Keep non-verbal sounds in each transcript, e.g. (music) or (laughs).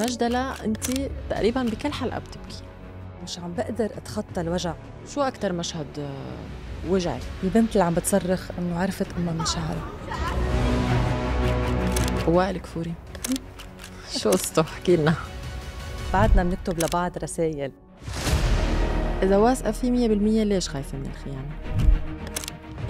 مجدلة أنت تقريبا بكل حلقة بتبكي مش عم بقدر أتخطى الوجع شو أكثر مشهد آه، وجعي؟ البنت اللي عم بتصرخ إنه عرفت أمها من شعرها وائل كفوري شو قصته؟ احكي لنا بعدنا بنكتب لبعض رسائل إذا واثقة فيه 100% ليش خايفة من الخيانة؟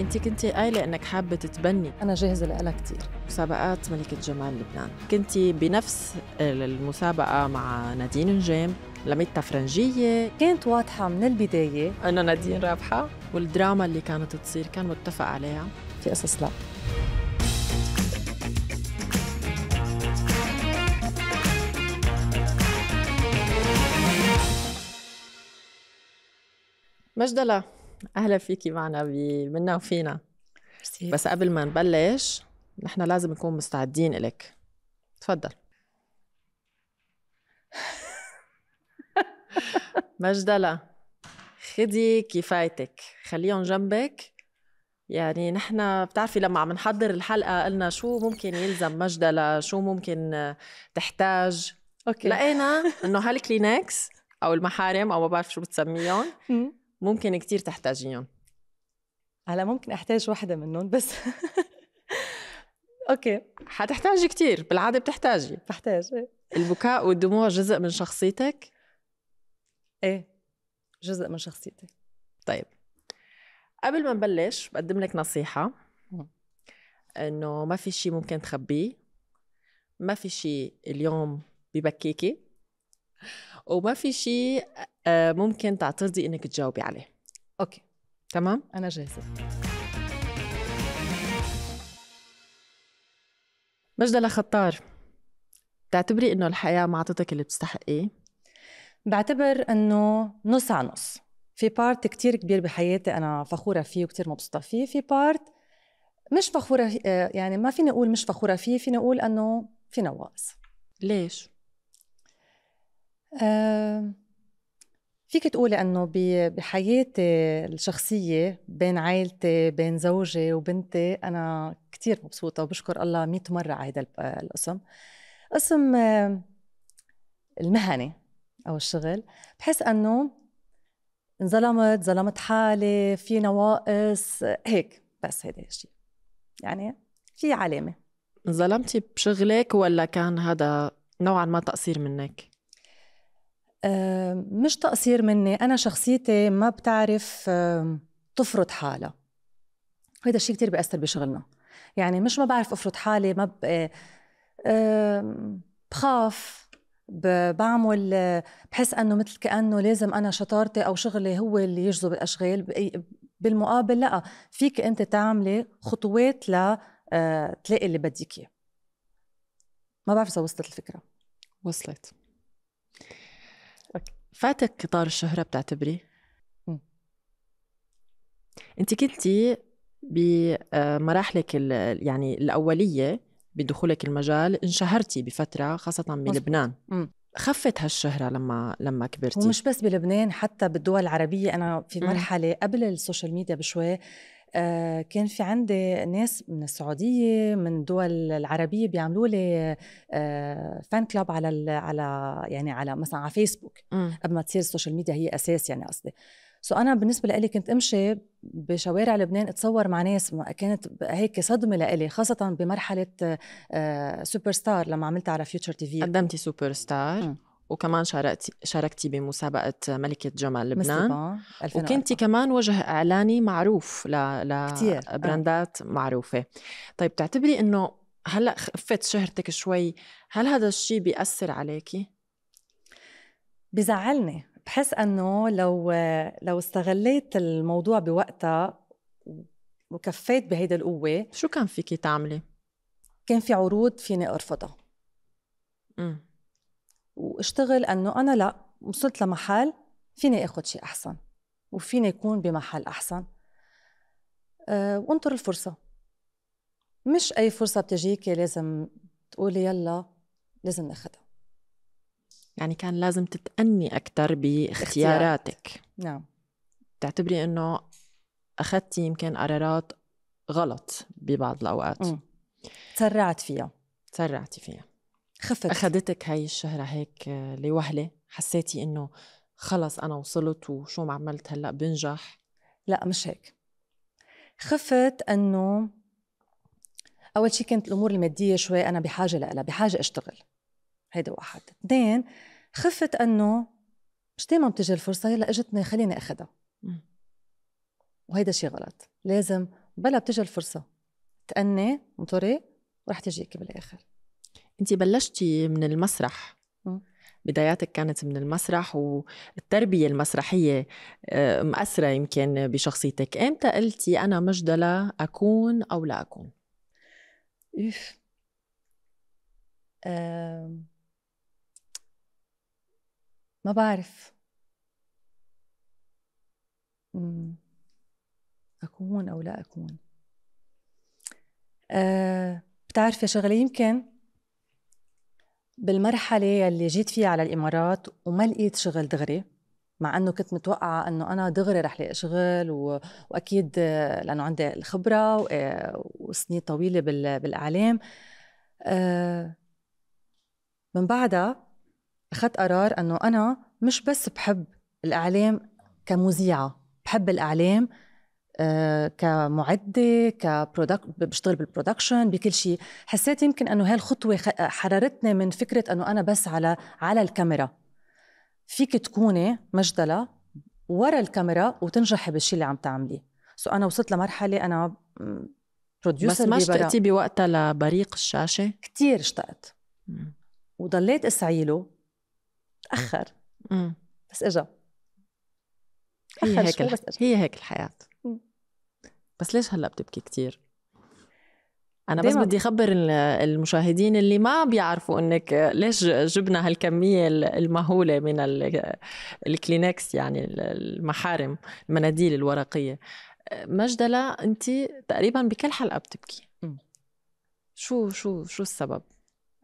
انت كنتي قايله انك حابه تتبني انا جاهزه لها كثير مسابقات ملكه جمال لبنان كنتي بنفس المسابقه مع نادين نجام لميتا فرنجيه كانت واضحه من البدايه انه نادين رابحه والدراما اللي كانت تصير كان متفق عليها في قصص لا مجدلة اهلا فيكي معنا بمنا وفينا بس قبل ما نبلش نحن لازم نكون مستعدين إلك تفضل (laughs) مجدلة خدي كفايتك خليهم جنبك يعني نحن بتعرفي لما عم نحضر الحلقة قلنا شو ممكن يلزم مجدلة شو ممكن تحتاج أوكي. لقينا انه هالكلينكس او المحارم او ما بعرف شو بتسميهم (laughs) ممكن كتير تحتاجيهم هلا ممكن احتاج وحده منهم بس (laughs) اوكي حتحتاجي كتير بالعاده بتحتاجي بحتاج ايه البكاء والدموع جزء من شخصيتك ايه جزء من شخصيتي طيب قبل ما نبلش بقدم لك نصيحه انه ما في شيء ممكن تخبيه ما في شيء اليوم ببكيكي وما في شيء آه، ممكن تعترضي انك تجاوبي عليه اوكي تمام انا جاهزه مجد خطار بتعتبري انه الحياة ما عطتك اللي بتستحقيه؟ بعتبر انه نص على نص في بارت كتير كبير بحياتي انا فخورة فيه وكتير مبسوطة فيه في بارت مش فخورة آه، يعني ما فيني اقول مش فخورة فيه فيني اقول انه في نواقص ليش؟ فيك تقولي انه بحياتي الشخصيه بين عائلتي بين زوجي وبنتي انا كثير مبسوطه وبشكر الله 100 مره على هذا القسم قسم المهنه او الشغل بحس انه انظلمت ظلمت حالي في نواقص هيك بس هذا الشيء يعني في علامه انظلمتي بشغلك ولا كان هذا نوعا ما تقصير منك آه، مش تقصير مني أنا شخصيتي ما بتعرف آه، تفرض حالها هذا الشيء كتير بيأثر بشغلنا يعني مش ما بعرف أفرض حالي ما ب... آه، بخاف بعمل بحس انه مثل كانه لازم انا شطارتي او شغلي هو اللي يجذب الاشغال بالمقابل لا فيك انت تعملي خطوات ل تلاقي اللي بدك اياه ما بعرف اذا وصلت الفكره وصلت فاتك قطار الشهرة بتعتبري؟ انت كنتي بمراحلك آه، يعني الأولية بدخولك المجال انشهرتي بفترة خاصة بلبنان خفت هالشهرة لما لما كبرتي ومش بس بلبنان حتى بالدول العربية أنا في مرحلة قبل السوشيال ميديا بشوي آه، كان في عندي ناس من السعوديه من الدول العربيه بيعملوا لي فان آه، كلاب على على يعني على مثلا على فيسبوك إمم. قبل ما تصير السوشيال ميديا هي اساس يعني قصدي سو انا بالنسبه لي كنت امشي بشوارع لبنان اتصور مع ناس كانت هيك صدمه لإلي خاصه بمرحله سوبر آه، ستار لما عملتها على فيوتشر تي في قدمتي سوبر ستار إمم. وكمان شاركتي شاركتي بمسابقه ملكه جمال لبنان وكنتي كمان وجه اعلاني معروف ل آه. لبراندات آه. معروفه طيب تعتبري انه هلا خفت شهرتك شوي هل هذا الشيء بيأثر عليكي بزعلني بحس انه لو لو استغليت الموضوع بوقتها وكفيت بهيدي القوه شو كان فيكي تعملي كان في عروض فيني ارفضها امم واشتغل انه انا لا وصلت لمحل فيني اخذ شيء احسن وفيني يكون بمحل احسن أه وانطر الفرصه مش اي فرصه بتجيكي لازم تقولي يلا لازم ناخذها يعني كان لازم تتأني أكثر باختياراتك نعم تعتبري إنه أخذتي يمكن قرارات غلط ببعض الأوقات تسرعت فيها تسرعتي فيها خفت اخذتك هاي الشهره هيك آه، لوهله حسيتي انه خلص انا وصلت وشو ما عملت هلا بنجح لا مش هيك خفت انه اول شيء كانت الامور الماديه شوي انا بحاجه لها بحاجه اشتغل هيدا واحد اثنين خفت انه مش دايما بتجي الفرصه يلا اجتني خليني اخذها وهيدا شيء غلط لازم بلا بتجي الفرصه تأني انطري ورح تجيك بالاخر انت بلشتي من المسرح بداياتك كانت من المسرح والتربية المسرحية آه، مأثرة يمكن بشخصيتك إمتى قلتي أنا مجدلة أكون أو لا أكون؟ إف. أه... ما بعرف أكون أو لا أكون أه... بتعرفي شغلة يمكن بالمرحلة يلي جيت فيها على الإمارات وما لقيت شغل دغري مع انه كنت متوقعه انه انا دغري رح لاقي شغل و... واكيد لانه عندي الخبره و... وسنين طويله بال... بالاعلام آه، من بعدها اخذت قرار انه انا مش بس بحب الاعلام كمذيعه بحب الاعلام آه، كمعده كبرودكت بشتغل بالبرودكشن بكل شيء حسيت يمكن انه هاي الخطوه حررتني من فكره انه انا بس على على الكاميرا فيك تكوني مجدله ورا الكاميرا وتنجحي بالشيء اللي عم تعمليه سو انا وصلت لمرحله انا بروديوسر بس ما اشتقتي بوقتها لبريق الشاشه كثير اشتقت وضليت اسعيله تاخر بس اجا هي هيك بس هي هيك الحياه بس ليش هلا بتبكي كتير؟ انا بس بدي اخبر المشاهدين اللي ما بيعرفوا انك ليش جبنا هالكميه المهوله من الكلينكس يعني المحارم المناديل الورقيه مجدله انت تقريبا بكل حلقه بتبكي شو شو شو السبب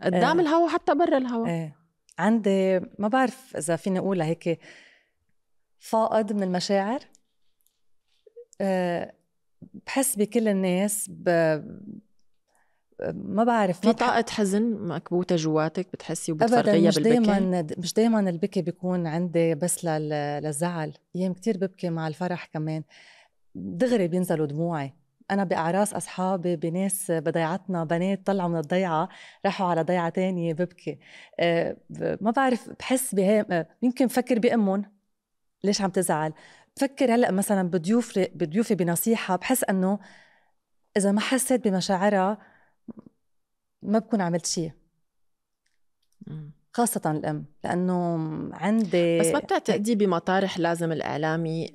آه. قدام الهوا حتى برا الهوا آه. عندي ما بعرف اذا فيني اقولها هيك فاقد من المشاعر آه، بحس بكل الناس ب... ما بعرف في طاقة حزن مكبوتة جواتك بتحسي وبتفرغيها مش بالبكي؟ دايما مش دايما البكي بيكون عندي بس للزعل، ايام كثير ببكي مع الفرح كمان دغري بينزلوا دموعي انا باعراس اصحابي بناس بضيعتنا بنات طلعوا من الضيعه راحوا على ضيعه تانية ببكي أه ما بعرف بحس بها آه، يمكن بفكر بامهم ليش عم تزعل بفكر هلا مثلا بضيوف بضيوفي بنصيحه بحس انه اذا ما حسيت بمشاعرها ما بكون عملت شيء خاصة الأم لأنه عندي بس ما بتعتقدي بمطارح لازم الإعلامي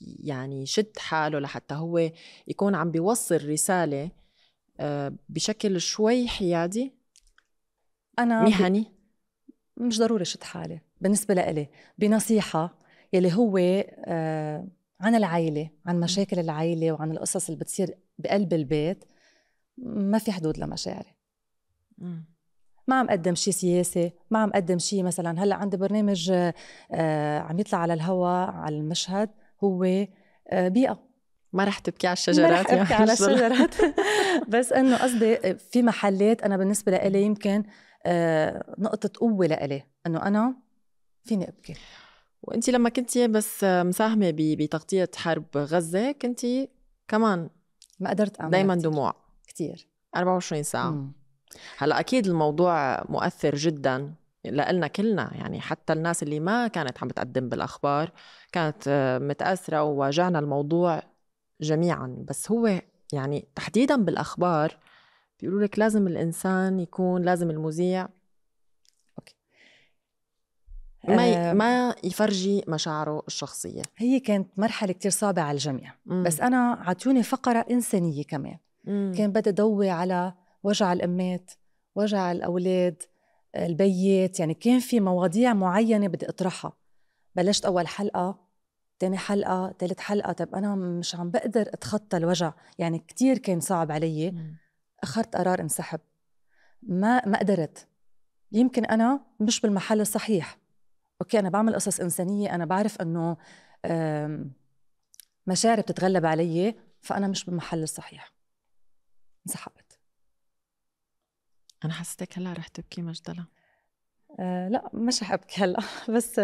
يعني يشد حاله لحتى هو يكون عم بيوصل رسالة آه، بشكل شوي حيادي أنا مهني مش ضروري شد حالي بالنسبه لإلي بنصيحه يلي هو آه، عن العائله عن مشاكل العائله وعن القصص اللي بتصير بقلب البيت ما في حدود لمشاعري ما عم قدم شيء سياسي ما عم قدم شيء مثلا هلا عندي برنامج آه، عم يطلع على الهواء على المشهد هو آه، بيئه ما رح تبكي على الشجرات ما رح ابكي على الشجرات (laughs) (laughs) بس انه قصدي في محلات انا بالنسبه لإلي يمكن نقطه قوه لإلي انه انا فيني ابكي وانت لما كنتي بس مساهمه بتغطيه حرب غزه كنتي كمان ما قدرت اعمل دائما دموع كثير 24 ساعه مم. هلا اكيد الموضوع مؤثر جدا لنا كلنا يعني حتى الناس اللي ما كانت عم تقدم بالاخبار كانت متاثره وواجهنا الموضوع جميعا بس هو يعني تحديدا بالاخبار بيقولوا لك لازم الانسان يكون لازم المذيع ما آه، ما يفرجي مشاعره الشخصيه هي كانت مرحله كتير صعبه على الجميع مم. بس انا عطوني فقره انسانيه كمان مم. كان بدي ضوي على وجع الامات وجع الاولاد البيات يعني كان في مواضيع معينه بدي اطرحها بلشت اول حلقه تاني حلقه تالت حلقه طب انا مش عم بقدر اتخطى الوجع يعني كتير كان صعب علي اخذت قرار انسحب ما ما قدرت يمكن انا مش بالمحل الصحيح اوكي انا بعمل قصص انسانيه انا بعرف انه مشاعري بتتغلب علي فانا مش بالمحل الصحيح انسحبت انا حسيتك هلا رح تبكي مجدلة أه لا مش رح ابكي هلا (laughs) بس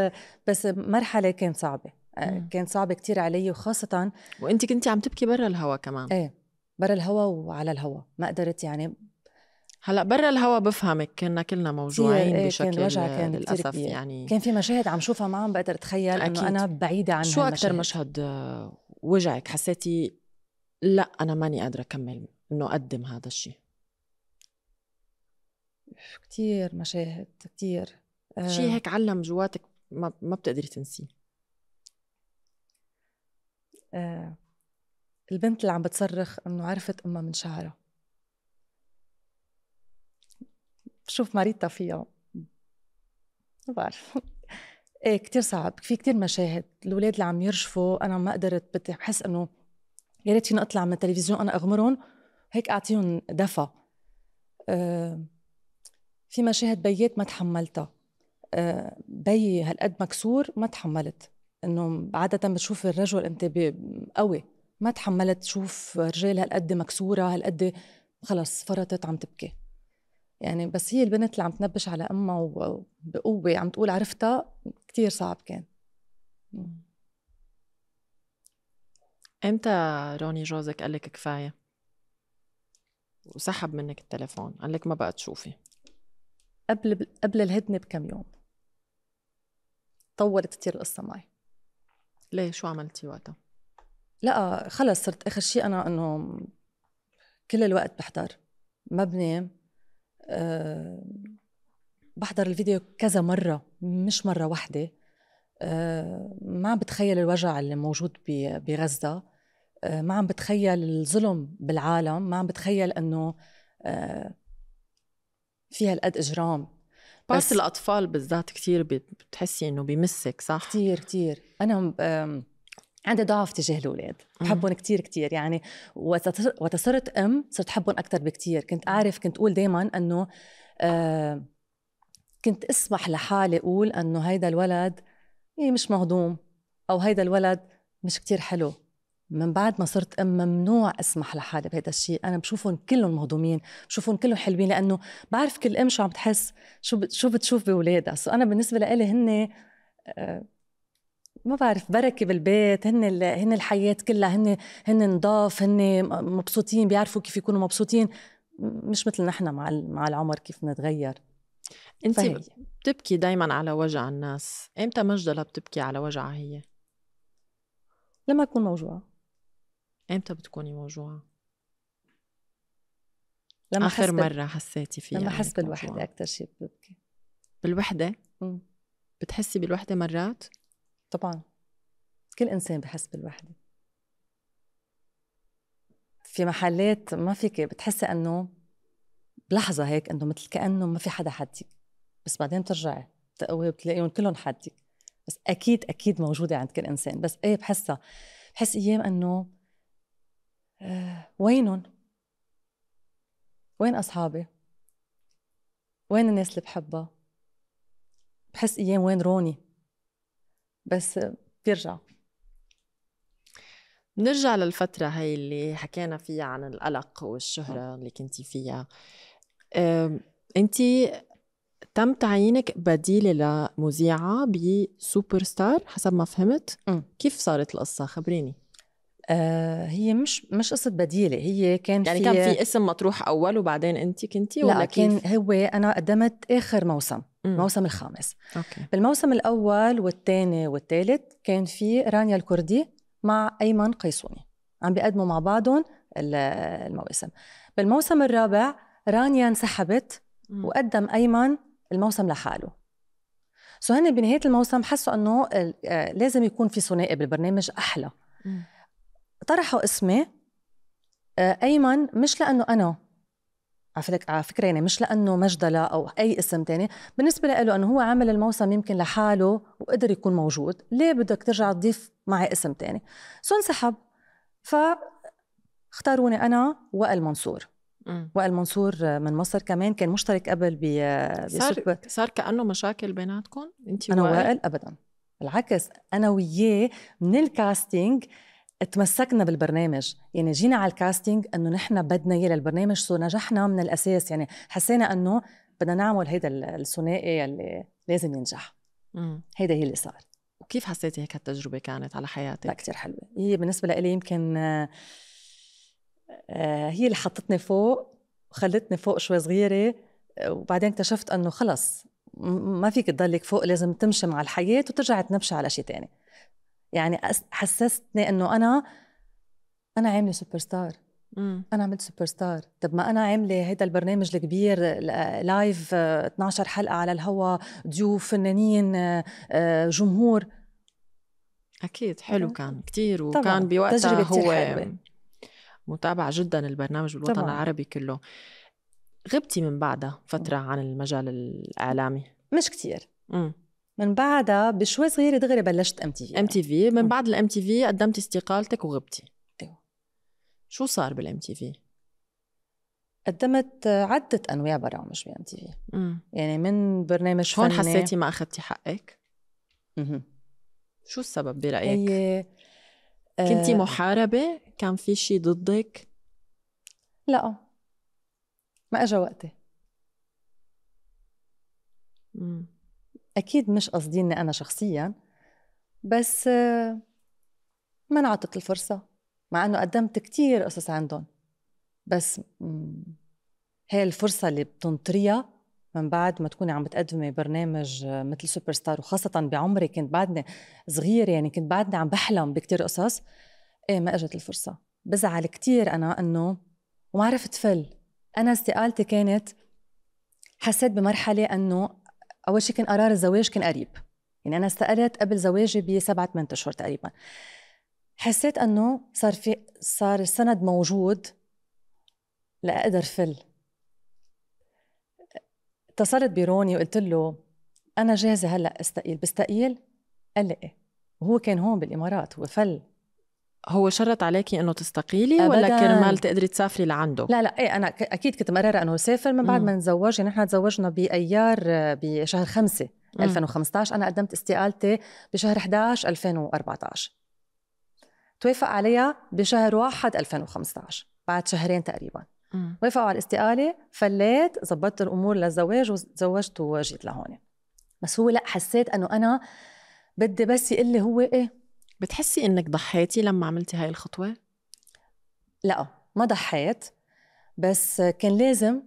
بس مرحله كانت صعبه آه، كانت صعبه كثير علي وخاصه وانت كنتي عم تبكي برا الهوا كمان ايه برا الهوا وعلى الهوا ما قدرت يعني هلا برا الهوا بفهمك كنا كلنا موجوعين إيه بشكل كان وجع كان للاسف كبير. يعني كان في مشاهد عم شوفها ما عم بقدر اتخيل انه انا بعيده عن شو اكثر مشهد آه، وجعك حسيتي لا انا ماني قادره اكمل انه اقدم هذا الشيء كثير مشاهد كثير شيء آه. هيك علم جواتك ما ما بتقدري تنسيه آه. البنت اللي عم بتصرخ انه عرفت امها من شعرها بشوف ماريتا فيها ما بعرف ايه كثير صعب في كثير مشاهد الاولاد اللي عم يرجفوا انا ما قدرت بدي بحس انه يا ريت فيني اطلع من التلفزيون انا اغمرهم هيك اعطيهم دفى أه في مشاهد بيات ما تحملتها أه بي هالقد مكسور ما تحملت انه عاده بتشوف الرجل انت قوي ما تحملت تشوف رجال هالقد مكسوره هالقد خلص فرطت عم تبكي يعني بس هي البنت اللي عم تنبش على امها وبقوه عم تقول عرفتها كثير صعب كان امتى روني جوزك قال لك كفايه وسحب منك التليفون قال لك ما بقى تشوفي قبل قبل الهدنه بكم يوم طولت كثير القصه معي ليه شو عملتي وقتها لا خلص صرت اخر شيء انا انه كل الوقت بحضر ما بنام أه بحضر الفيديو كذا مرة مش مرة واحدة أه ما عم بتخيل الوجع اللي موجود بغزة أه ما عم بتخيل الظلم بالعالم ما عم بتخيل أنه آه، في هالقد إجرام بس الأطفال بالذات كثير بتحسي أنه بيمسك صح؟ كثير كثير أنا عندي ضعف تجاه الاولاد بحبهم كثير كثير يعني وقت صرت ام صرت احبهم اكثر بكثير كنت اعرف كنت اقول دائما انه آه كنت اسمح لحالي اقول انه هيدا الولد إيه، مش مهضوم او هيدا الولد مش كتير حلو من بعد ما صرت ام ممنوع اسمح لحالي بهذا الشيء انا بشوفهم كلهم مهضومين بشوفهم كلهم حلوين لانه بعرف كل ام شو عم تحس شو شو بتشوف باولادها سو انا بالنسبه لي هن آه ما بعرف بركه بالبيت هن هن الحياه كلها هن هن نضاف هن مبسوطين بيعرفوا كيف يكونوا مبسوطين مش مثل نحن مع مع العمر كيف بنتغير انت فهي. بتبكي دائما على وجع الناس امتى مجدلة بتبكي على وجعها هي لما اكون موجوعه امتى بتكوني موجوعه لما اخر بال... مره حسيتي فيها لما احس بالوحده اكثر شيء ببكي بالوحده مم. بتحسي بالوحده مرات طبعا كل انسان بحس بالوحده في محلات ما فيك بتحسي انه بلحظه هيك انه مثل كانه ما في حدا حدك بس بعدين بترجعي بتقوي بتلاقيهم كلهم حدك بس اكيد اكيد موجوده عند كل انسان بس ايه بحسها بحس ايام انه آه، وينهم وين اصحابي وين الناس اللي بحبها بحس ايام وين روني بس بيرجع نرجع للفترة هاي اللي حكينا فيها عن القلق والشهرة نعم. اللي كنتي فيها انت تم تعيينك بديلة لمذيعة بسوبر ستار حسب ما فهمت م. كيف صارت القصة خبريني آه، هي مش مش قصة بديلة هي كان يعني في كان في اسم مطروح أول وبعدين أنت كنتي ولا لا كان كيف؟ هو أنا قدمت آخر موسم الموسم الخامس أوكي. بالموسم الأول والثاني والثالث كان في رانيا الكردي مع أيمن قيسوني عم بيقدموا مع بعضهم المواسم بالموسم الرابع رانيا انسحبت وقدم أيمن الموسم لحاله سو هن بنهايه الموسم حسوا انه آه، لازم يكون في ثنائي بالبرنامج احلى طرحوا اسمي آه، ايمن مش لانه انا على فكره يعني مش لانه مجدلة او اي اسم تاني بالنسبه له انه هو عمل الموسم يمكن لحاله وقدر يكون موجود ليه بدك ترجع تضيف معي اسم تاني سو انسحب فاختاروني اختاروني انا وائل منصور وائل منصور من مصر كمان كان مشترك قبل ب صار, صار كانه مشاكل بيناتكم انت انا وائل ابدا بالعكس انا وياه من الكاستينج تمسكنا بالبرنامج يعني جينا على الكاستينج انه نحن بدنا اياه للبرنامج سو نجحنا من الاساس يعني حسينا انه بدنا نعمل هيدا الثنائي اللي لازم ينجح هيدا هي اللي صار وكيف حسيتي هيك هالتجربة كانت على حياتك؟ لا كتير حلوة هي بالنسبة لي يمكن آه، آه، هي اللي حطتني فوق وخلتني فوق شوي صغيرة وبعدين اكتشفت انه خلص ما فيك تضلك فوق لازم تمشي مع الحياة وترجع تنبشي على شيء تاني يعني حسستني انه انا انا عامله سوبر ستار انا عملت سوبر ستار طب ما انا عامله هذا البرنامج الكبير لايف آه، 12 حلقه على الهوا ضيوف فنانين آه، آه، جمهور اكيد حلو كان كتير وكان بوقتها هو متابع متابعه جدا البرنامج بالوطن طبعا. العربي كله غبتي من بعدها فتره عن المجال الاعلامي مش كتير مم. من بعدها بشوي صغيره دغري بلشت ام تي في ام تي في من بعد الام تي في قدمت استقالتك وغبتي ايوه شو صار بالام تي في؟ قدمت عدة أنواع برامج بام تي في يعني من برنامج هون فني حسيتي ما أخذتي حقك؟ اها شو السبب برأيك؟ هي... آه... كنتي محاربة؟ كان في شيء ضدك؟ لا ما اجى وقتي أكيد مش قصديني أنا شخصيا بس آه، ما انعطت الفرصة مع أنه قدمت كتير قصص عندهم بس هي الفرصة اللي بتنطريها من بعد ما تكوني عم بتقدمي برنامج آه، مثل سوبر ستار وخاصة بعمري كنت بعدني صغيرة يعني كنت بعدني عم بحلم بكتير قصص ايه ما اجت الفرصة بزعل كتير أنا أنه وما عرفت فل أنا استقالتي كانت حسيت بمرحلة أنه اول شيء كان قرار الزواج كان قريب يعني انا استقلت قبل زواجي بسبعة ثمان اشهر تقريبا حسيت انه صار في صار السند موجود لاقدر فل اتصلت بروني وقلت له انا جاهزه هلا استقيل بستقيل قال لي ايه وهو كان هون بالامارات هو فل هو شرط عليكي انه تستقيلي أبداً. ولا كرمال تقدري تسافري لعنده؟ لا لا ايه انا اكيد كنت مقرره انه اسافر من بعد ما نتزوج يعني نحن تزوجنا بايار آه، بشهر 5 2015 انا قدمت استقالتي بشهر 11 2014 توافق عليها بشهر 1 2015 بعد شهرين تقريبا وافقوا على الاستقاله فليت ظبطت الامور للزواج وتزوجت وجيت لهون بس هو لا حسيت انه انا بدي بس يقول لي هو ايه بتحسي انك ضحيتي لما عملتي هاي الخطوه لا ما ضحيت بس كان لازم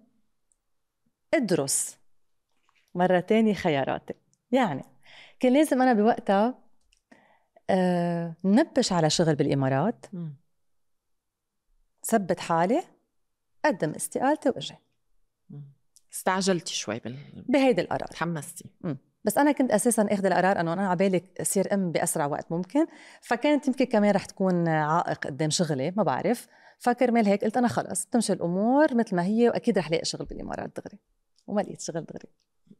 ادرس مره تانية خياراتي يعني كان لازم انا بوقتها أه نبش على شغل بالامارات ثبت حالي قدم استقالتي واجي استعجلتي شوي بال... بهيدي القرار تحمستي بس انا كنت اساسا اخذ القرار انه انا على بالي اصير ام باسرع وقت ممكن فكانت يمكن كمان رح تكون عائق قدام شغلي ما بعرف فكرمال هيك قلت انا خلص بتمشي الامور مثل ما هي واكيد رح لاقي شغل بالامارات دغري وما لقيت شغل دغري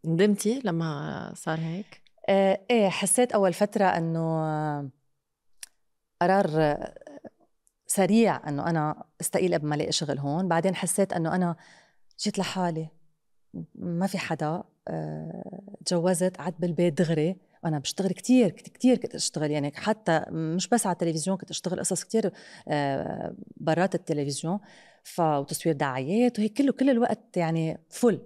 ندمتي لما صار هيك؟ آه ايه حسيت اول فتره انه قرار سريع انه انا استقيل قبل ما الاقي شغل هون بعدين حسيت انه انا جيت لحالي ما في حدا تجوزت آه، قعدت بالبيت دغري انا بشتغل كثير كثير كنت اشتغل يعني حتى مش بس على التلفزيون كنت اشتغل قصص كثير آه، برات التلفزيون ف وتصوير دعايات وهيك كله كل الوقت يعني فل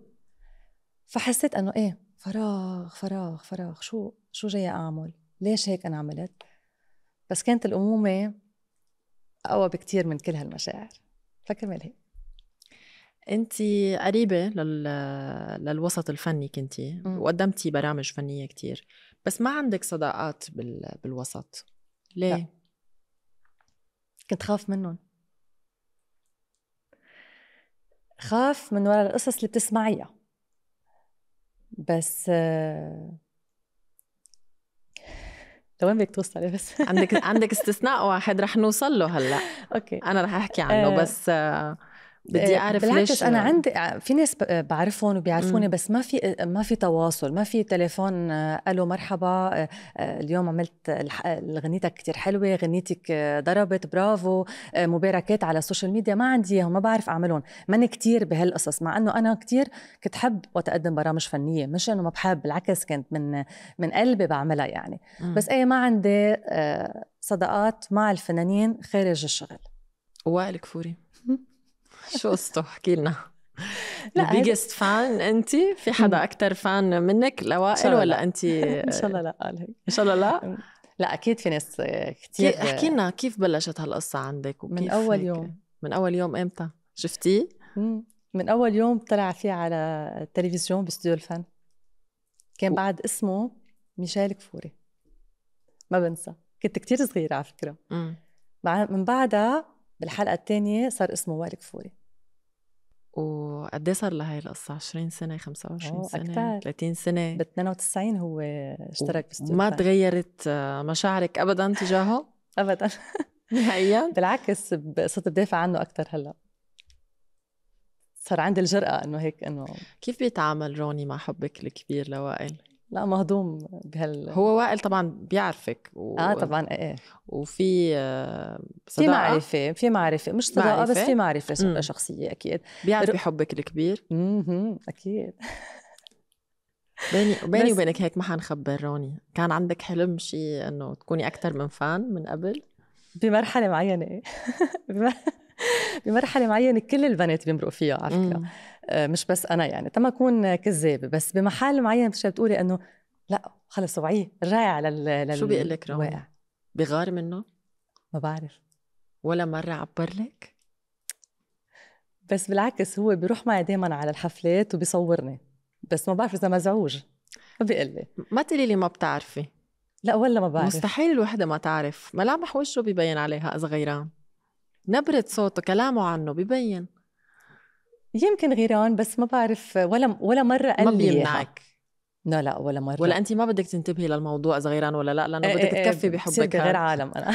فحسيت انه ايه فراغ فراغ فراغ شو شو جاي اعمل ليش هيك انا عملت بس كانت الامومه اقوى بكثير من كل هالمشاعر فكمل هيك أنت قريبة لل... للوسط الفني كنتي وقدمتي برامج فنية كتير بس ما عندك صداقات بال... بالوسط ليه؟ لا. كنت خاف منهم خاف من ورا القصص اللي بتسمعيها بس لوين آه، بدك توصلي (laughs) بس عندك عندك استثناء واحد رح نوصل له هلا (laughs) اوكي انا رح احكي عنه آه، بس آه بدي آه، اعرف بالعكس ليش انا عندي آه، في ناس آه، بعرفهم وبيعرفوني بس ما في ما في تواصل ما في تليفون الو مرحبا اليوم عملت غنيتك كثير حلوه غنيتك ضربت برافو مباركات على السوشيال ميديا ما عندي اياهم ما بعرف اعملهم ماني كثير بهالقصص مع انه انا كثير كنت حب وتقدم برامج فنيه مش انه ما بحب بالعكس كنت من من قلبي بعملها يعني مم. بس اي ما عندي صداقات مع الفنانين خارج الشغل وائل كفوري شو قصته احكي لنا لا بيجست فان انت في حدا اكثر فان منك لوائل ولا انت ان شاء الله لا قال هيك ان شاء الله لا لا اكيد في ناس كثير احكي لنا كيف بلشت هالقصه عندك وكيف من اول يوم من اول يوم امتى شفتيه من اول يوم طلع فيه على التلفزيون باستديو الفن كان و... بعد اسمه ميشيل كفوري ما بنسى كنت كتير صغيرة على فكرة مم. من بعدها بالحلقه الثانيه صار اسمه وائل كفوري وقد ايه صار لهي القصه 20 سنه 25 سنه أكتر. 30 سنه ب 92 هو اشترك باستوديو ما تغيرت مشاعرك ابدا تجاهه (laughs) ابدا نهائيا (laughs) بالعكس صرت بدافع عنه اكثر هلا صار عندي الجرأة انه هيك انه كيف بيتعامل روني مع حبك الكبير لوائل؟ لا مهضوم بهال هو وائل طبعا بيعرفك و... اه طبعا ايه, إيه. وفي آه، صداقه في معرفه في معرفه مش صداقه معرفة. بس في معرفه مم. شخصيه اكيد بيعرف بحبك الكبير اها اكيد (laughs) بيني بس... وبينك هيك ما حنخبر روني كان عندك حلم شيء انه تكوني اكثر من فان من قبل بمرحله معينه إيه. (laughs) بمرحله معينه كل البنات بيمرقوا فيها على فكره آه، مش بس انا يعني تما اكون كذابه بس بمحل معين مش بتقولي انه لا خلص وعيه رجعي على لل... شو بيقول لك رامي؟ بغار منه؟ ما بعرف ولا مره عبر لك؟ بس بالعكس هو بيروح معي دائما على الحفلات وبيصورني بس ما بعرف اذا مزعوج ما بيقول لي ما تقولي لي ما بتعرفي لا ولا ما بعرف مستحيل الوحدة ما تعرف ملامح وشه ببين عليها إذا غيران نبرة صوته كلامه عنه ببين يمكن غيران بس ما بعرف ولا ولا مره قال ما بيمنعك لا لا ولا مره ولا انت ما بدك تنتبهي للموضوع اذا غيران ولا لا لانه إيه، بدك إيه، تكفي بحبك (laughs) (laughs) بصير بغير عالم انا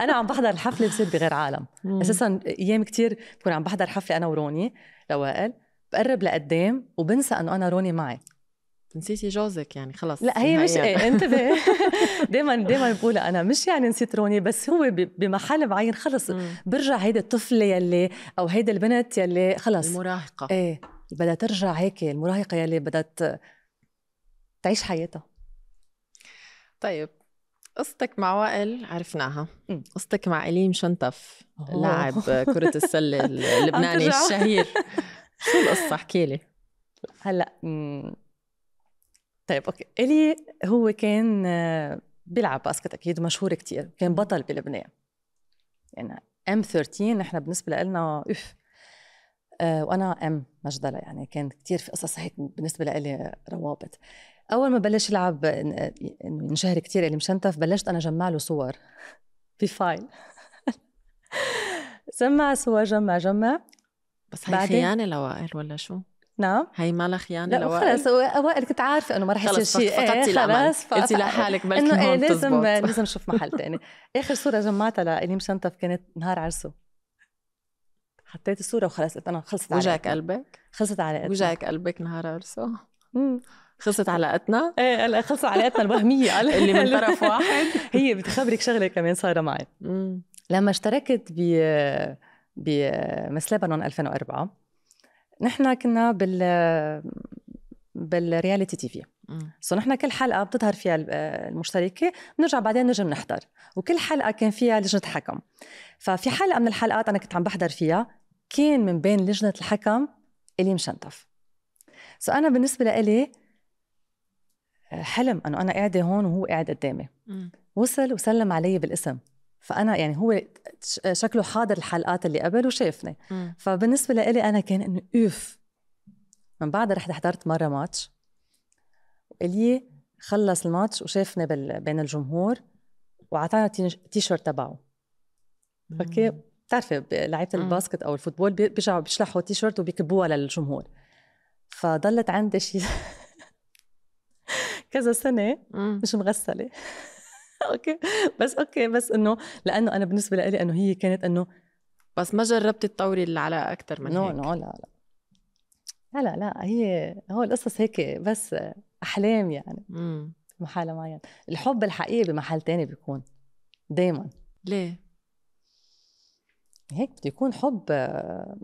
انا عم بحضر الحفله بصير بغير عالم اساسا ايام كتير بكون عم بحضر حفله انا وروني لوائل بقرب لقدام وبنسى انه انا روني معي نسيتي جوزك يعني خلص لا هي مش ايه انتبه (laughs) (laughs) دائما دائما بقولها انا مش يعني نسيت روني بس هو بمحل معين خلص مم. برجع هيدا الطفله يلي او هيدا البنت يلي خلص المراهقه ايه بدها ترجع هيك المراهقه يلي بدها تعيش حياتها طيب قصتك مع وائل عرفناها قصتك مع إليم شنطف لاعب كرة السلة (laughs) اللبناني الشهير شو القصة احكي لي هلا طيب اوكي الي هو كان آه، بيلعب باسكت اكيد مشهور كتير كان بطل بلبنان يعني ام 13 نحن بالنسبه لنا اف آه، وانا ام مجدله يعني كان كتير في قصص هيك بالنسبه لي روابط اول ما بلش يلعب آه، انه ينشهر كثير الي مشنتف بلشت انا جمع له صور (laughs) في فايل (laughs) جمع صور جمع جمع بس هي خيانه لوائل ولا شو؟ نعم هي مالها خيانه لا خلص اوائل كنت عارفه انه ما رح يصير شيء إيه، فقدتي خلص انت لحالك بلكي انه ايه لازم لازم اشوف محل ثاني اخر صوره جمعتها لإليم شنطف كانت نهار عرسه حطيت الصوره وخلص قلت انا خلصت علاقتي وجعك قلبك؟ خلصت علاقتي وجعك قلبك نهار عرسه؟ خلصت علاقتنا؟ ايه هلا خلصت علاقتنا الوهميه (laughs) اللي من طرف واحد (laughs) هي بتخبرك شغله كمان صايره معي لما اشتركت ب مس لبنان 2004 نحن كنا بال بالرياليتي تي في سو نحن كل حلقه بتظهر فيها آه، المشتركه بنرجع بعدين نجم نحضر وكل حلقه كان فيها لجنه حكم ففي حلقه من الحلقات انا كنت عم بحضر فيها كان من بين لجنه الحكم اللي مشنطف سو انا بالنسبه لإلي آه، حلم انه انا قاعده هون وهو قاعد قدامي وصل وسلم علي بالاسم فانا يعني هو شكله حاضر الحلقات اللي قبل وشافني فبالنسبه لإلي انا كان انه اوف من بعدها رحت حضرت مره ماتش وإلي خلص الماتش وشافني بال... بين الجمهور وعطانا التيشيرت تبعه اوكي بتعرفي لعيبه الباسكت او الفوتبول بيرجعوا بيشلحوا التيشيرت وبيكبوها للجمهور فضلت عندي شيء (laughs) كذا سنه مش مغسله (laughs) اوكي بس اوكي بس انه لانه انا بالنسبه لي انه هي كانت انه بس ما جربتي تطوري العلاقه اكثر من نو نو لا لا لا لا لا هي هو القصص هيك بس احلام يعني محاله محل معين الحب الحقيقي بمحل تاني بيكون دايما ليه هيك بده يكون حب آه،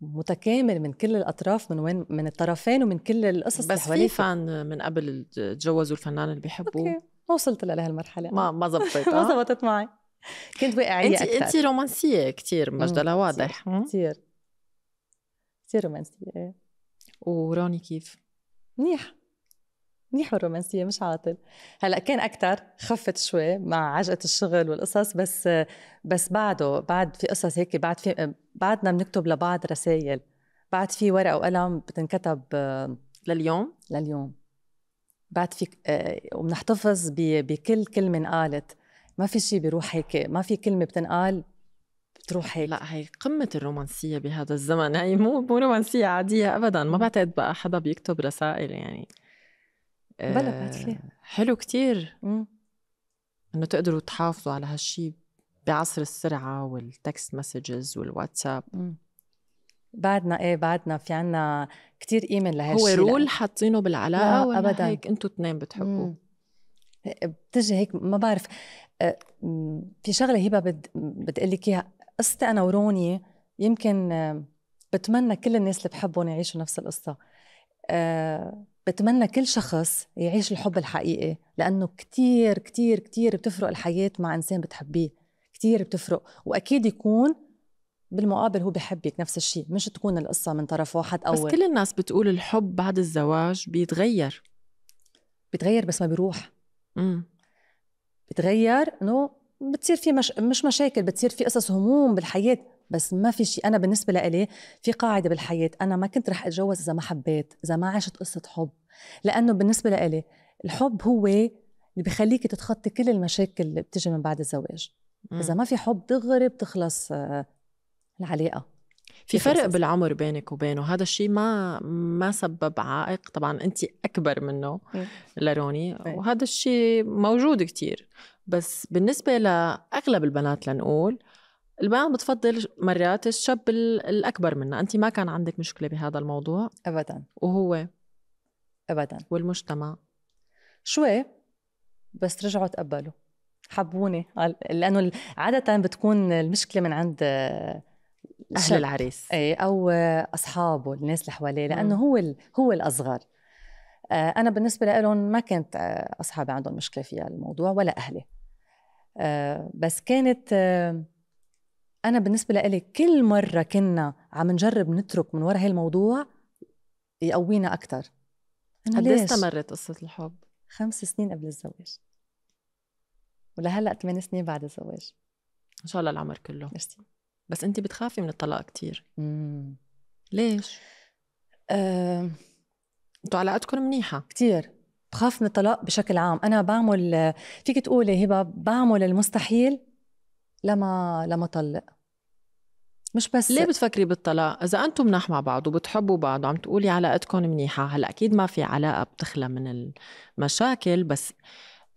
متكامل من كل الاطراف من وين من الطرفين ومن كل القصص بس في فان من قبل تجوزوا الفنان اللي بيحبوه ما وصلت لهالمرحله ما ما زبطت (laughs) ما آه. زبطت معي كنت واقعيه انت انت رومانسيه كثير مجدلة واضح كثير كثير رومانسيه ايه وروني كيف؟ منيح منيح بالرومانسيه مش عاطل هلا كان اكثر خفت شوي مع عجقه الشغل والقصص بس بس بعده بعد في قصص هيك بعد في بعدنا بنكتب لبعض رسائل بعد في ورقه وقلم بتنكتب آه، لليوم لليوم بعد فيك آه، وبنحتفظ بكل كلمه انقالت ما في شيء بيروح هيك ما في كلمه بتنقال بتروح هيك لا هي قمة الرومانسية بهذا الزمن هي مو مو رومانسية عادية أبدا ما بعتقد بقى حدا بيكتب رسائل يعني بلا آه، بعد حلو كتير إنه تقدروا تحافظوا على هالشي بعصر السرعة والتكست مسجز والواتساب مم. بعدنا ايه بعدنا في عنا كتير قيمه لهالشيء هو رول حاطينه بالعلاقه ولا ابدا هيك انتم اثنين بتحبوه بتجي هيك ما بعرف آه، في شغله هبه بد بتقول لك اياها قصتي انا وروني يمكن آه، بتمنى كل الناس اللي بحبهم يعيشوا نفس القصه آه، بتمنى كل شخص يعيش الحب الحقيقي لأنه كتير كتير كتير بتفرق الحياة مع إنسان بتحبيه كتير بتفرق وأكيد يكون بالمقابل هو بحبك نفس الشيء مش تكون القصة من طرف واحد أول بس كل الناس بتقول الحب بعد الزواج بيتغير بيتغير بس ما بيروح امم بتغير انه بتصير في مش, مش مشاكل بتصير في قصص هموم بالحياة بس ما في شيء انا بالنسبه لإلي في قاعده بالحياه انا ما كنت رح اتجوز اذا ما حبيت اذا ما عشت قصه حب لانه بالنسبه لإلي الحب هو اللي بخليك تتخطي كل المشاكل اللي بتجي من بعد الزواج اذا ما في حب دغري بتخلص آه، العلاقه في فرق بالعمر بينك وبينه هذا الشيء ما ما سبب عائق طبعا انت اكبر منه إيه. لروني إيه. وهذا الشيء موجود كتير بس بالنسبه لاغلب البنات لنقول البنات بتفضل مرات الشاب الاكبر منها انت ما كان عندك مشكله بهذا الموضوع ابدا وهو ابدا والمجتمع شوي بس رجعوا تقبلوا حبوني لانه عاده بتكون المشكله من عند اهل العريس ايه او اصحابه الناس اللي حواليه لانه هو هو الاصغر آه، انا بالنسبه لهم ما كانت آه، اصحابي عندهم مشكله في الموضوع ولا اهلي آه، بس كانت انا بالنسبه لي كل مره كنا عم نجرب نترك من وراء هالموضوع يقوينا اكثر قد إيه استمرت قصه الحب خمس سنين قبل الزواج ولهلا ثمان سنين بعد الزواج ان شاء الله العمر كله مرسي. بس انت بتخافي من الطلاق كتير مم. ليش؟ أه... انتوا علاقتكم منيحه كتير بخاف من الطلاق بشكل عام انا بعمل فيك تقولي هبه بعمل المستحيل لما لما طلق مش بس ليه بتفكري بالطلاق اذا انتم مناح مع بعض وبتحبوا بعض وعم تقولي علاقتكم منيحه هلا اكيد ما في علاقه بتخلى من المشاكل بس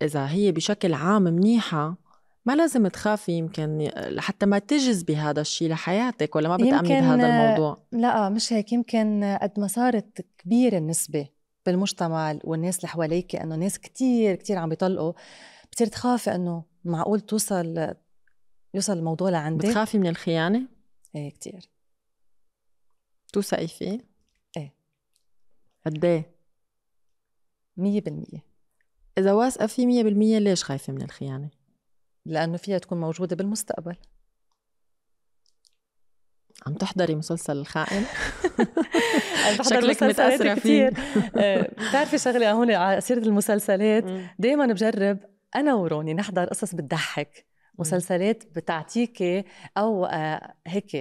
اذا هي بشكل عام منيحه ما لازم تخافي يمكن لحتى ما تجذبي هذا الشيء لحياتك ولا ما بتأمني بهذا الموضوع لا مش هيك يمكن قد ما صارت كبيرة النسبة بالمجتمع والناس اللي حواليك انه ناس كتير كتير عم بيطلقوا بتصير تخافي انه معقول توصل يوصل الموضوع لعندك بتخافي من الخيانة؟ ايه كتير توثقي فيه؟ ايه قد ايه؟ 100% إذا واثقة فيه 100% ليش خايفة من الخيانة؟ لأنه فيها تكون موجودة بالمستقبل عم تحضري مسلسل الخائن (laughs) شكلك متأثرة فيه (laughs) آه، بتعرفي شغلة هون على سيرة المسلسلات دائما بجرب أنا وروني نحضر قصص بتضحك مسلسلات بتعطيكي او آه، هيك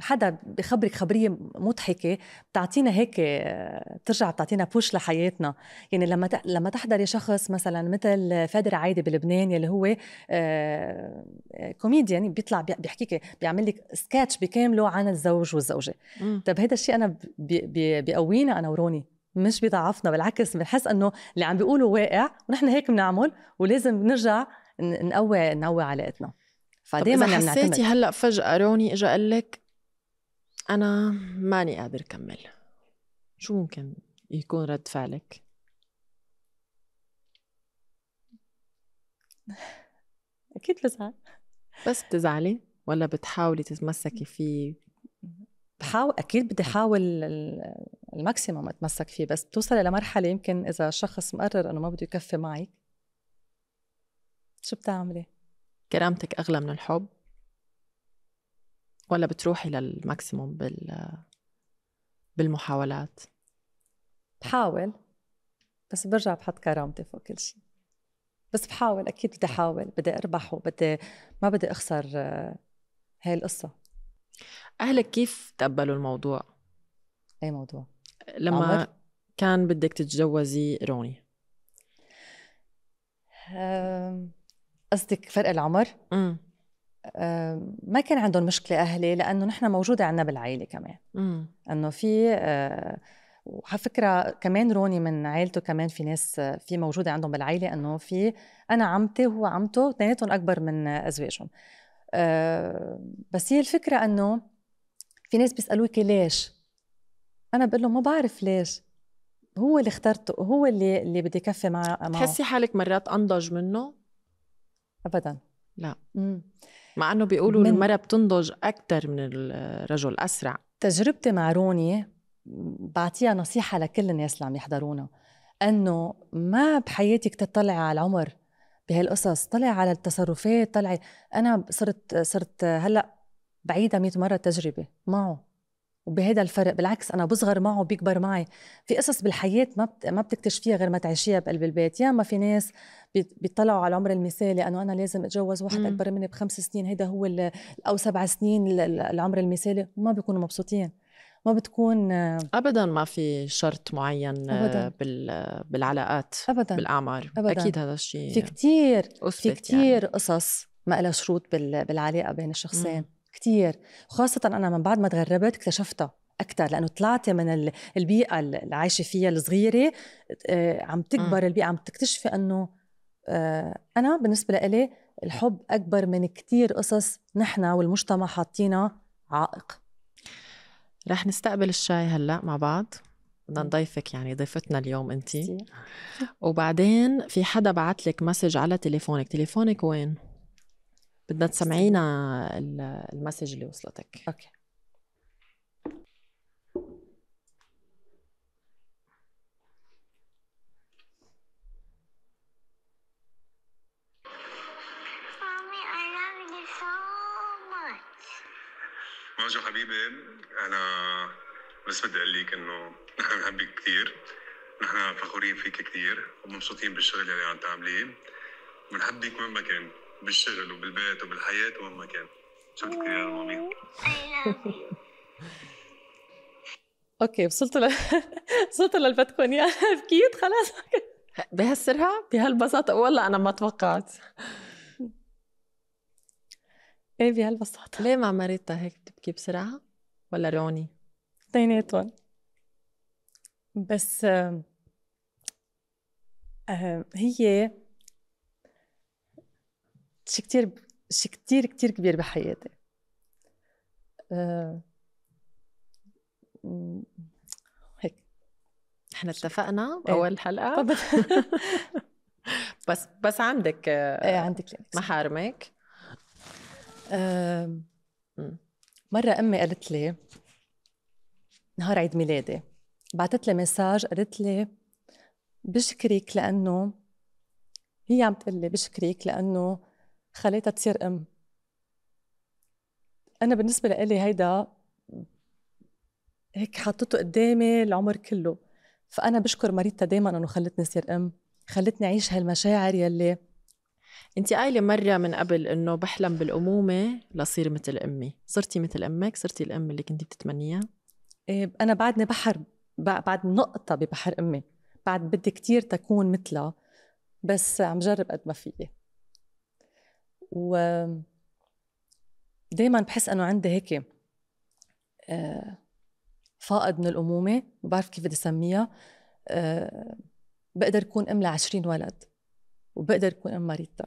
حدا بخبرك خبرية مضحكة بتعطينا هيك آه، بترجع بتعطينا بوش لحياتنا يعني لما لما تحضري شخص مثلا مثل فادر عايدة بلبنان يلي هو كوميديان آه، يعني آه، بيطلع بيحكيك بيعمل لك سكتش بكامله عن الزوج والزوجة طب هذا الشيء أنا بقوينا أنا وروني مش بيضعفنا بالعكس بنحس انه اللي عم بيقولوا واقع ونحن هيك بنعمل ولازم نرجع نقوي نقوي علاقتنا فدائما طب حسيتي هلا فجاه روني اجى قال لك أنا ماني قادر كمل شو ممكن يكون رد فعلك؟ (laughs) أكيد بزعل بس بتزعلي ولا بتحاولي تتمسكي فيه؟ بحاول أكيد بدي أحاول الماكسيموم أتمسك فيه بس بتوصلي لمرحلة يمكن إذا شخص مقرر إنه ما بده يكفي معك شو بتعملي؟ كرامتك أغلى من الحب ولا بتروحي للماكسيموم بال بالمحاولات؟ بحاول بس برجع بحط كرامتي فوق كل شيء بس بحاول اكيد بدي احاول بدي اربح وبدي ما بدي اخسر آه، هاي القصه اهلك كيف تقبلوا الموضوع؟ اي موضوع؟ لما عمر؟ كان بدك تتجوزي روني قصدك فرق العمر؟ امم آه، ما كان عندهم مشكله اهلي لانه نحن موجوده عندنا بالعائله كمان انه في آه، وعلى فكره كمان روني من عائلته كمان في ناس آه، في موجوده عندهم بالعائله انه في انا عمتي وهو عمته اثنيناتهم اكبر من ازواجهم بس هي الفكره انه في ناس بيسالوك ليش انا بقول له ما بعرف ليش هو اللي اخترته هو اللي اللي بدي كفي معه تحسي حالك مرات انضج منه ابدا لا مم. مع انه بيقولوا من... المراه بتنضج اكثر من الرجل اسرع تجربتي مع روني بعطيها نصيحه لكل الناس اللي عم يحضرونا انه ما بحياتك تطلع على العمر بهالقصص طلع على التصرفات طلعي انا صرت صرت هلا بعيده 100 مره التجربه معه وبهذا الفرق بالعكس انا بصغر معه بيكبر معي في قصص بالحياه ما بت... ما بتكتشفيها غير ما تعيشيها بقلب البيت يا ما في ناس بيطلعوا على العمر المثالي انه انا لازم اتجوز واحد اكبر مني بخمس سنين هذا هو ال... او سبع سنين العمر المثالي وما بيكونوا مبسوطين ما بتكون ابدا ما في شرط معين أبداً. بال... بالعلاقات أبداً. بالاعمار أبداً. اكيد هذا الشيء في كثير في كثير يعني. قصص ما لها شروط بال... بالعلاقه بين الشخصين مم. كثير وخاصة أنا من بعد ما تغربت اكتشفتها أكثر لأنه طلعتي من البيئة اللي عايشة فيها الصغيرة آه، عم تكبر م. البيئة عم تكتشفي أنه آه، أنا بالنسبة لإلي الحب أكبر من كثير قصص نحن والمجتمع حاطينا عائق رح نستقبل الشاي هلا مع بعض بدنا نضيفك يعني ضيفتنا اليوم انت وبعدين في حدا بعت لك مسج على تليفونك تليفونك وين بدنا تسمعينا المسج اللي وصلتك اوكي ماجو حبيبي انا بس بدي اقول لك انه نحن بنحبك كثير نحن فخورين فيك كثير ومبسوطين بالشغل اللي عم تعمليه بنحبك وين ما كان بالشغل وبالبيت وبالحياة وين ما كان شفتك يا مامي (laughs) اوكي وصلت ل... (laughs) وصلت للبتكون يا بكيت (laughs) خلاص بهالسرعة بهالبساطة والله أنا ما توقعت ايه بهالبساطة ليه مع ماريتا هيك بتبكي بسرعة ولا روني؟ اثنيناتهم بس آه هي شيء كثير شيء كثير كثير كبير بحياتي آه، هيك احنا اتفقنا باول ايه. حلقه (laughs) بس بس عندك ايه عندي يعني. كلينكس محارمك مره امي قالت لي نهار عيد ميلادي بعثت لي مساج قالت لي بشكرك لانه هي عم تقول لي بشكرك لانه خليتها تصير ام انا بالنسبه لي هيدا هيك حطته قدامي العمر كله فانا بشكر مريتا دائما انه خلتني صير ام خلتني اعيش هالمشاعر يلي انت قايله مره من قبل انه بحلم بالامومه لصير مثل امي صرتي مثل امك صرتي الام اللي كنتي بتتمنيها إيه انا بعدني بحر بعد نقطه ببحر امي بعد بدي كتير تكون مثلها بس عم جرب قد ما فيي و دايما بحس انه عندي هيك آه، فائض من الامومه ما بعرف كيف بدي اسميها آه، بقدر اكون ام ل 20 ولد وبقدر اكون ام ماريتا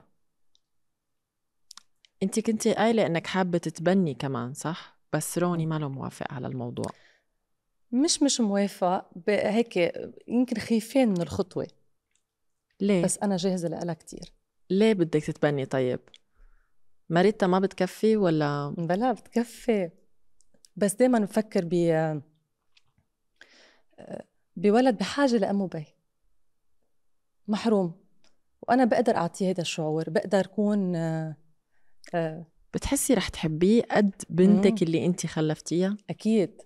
انت كنتي قايله انك حابه تتبني كمان صح بس روني ما له موافق على الموضوع مش مش موافق هيك يمكن خيفين من الخطوه ليه بس انا جاهزه لها كثير ليه بدك تتبني طيب ماريتا ما بتكفي ولا بلا بتكفي بس دائما بفكر ب آه، بولد بحاجه لام وبي محروم وانا بقدر اعطيه هذا الشعور بقدر كون آه، آه، بتحسي رح تحبيه قد بنتك مم. اللي انت خلفتيها اكيد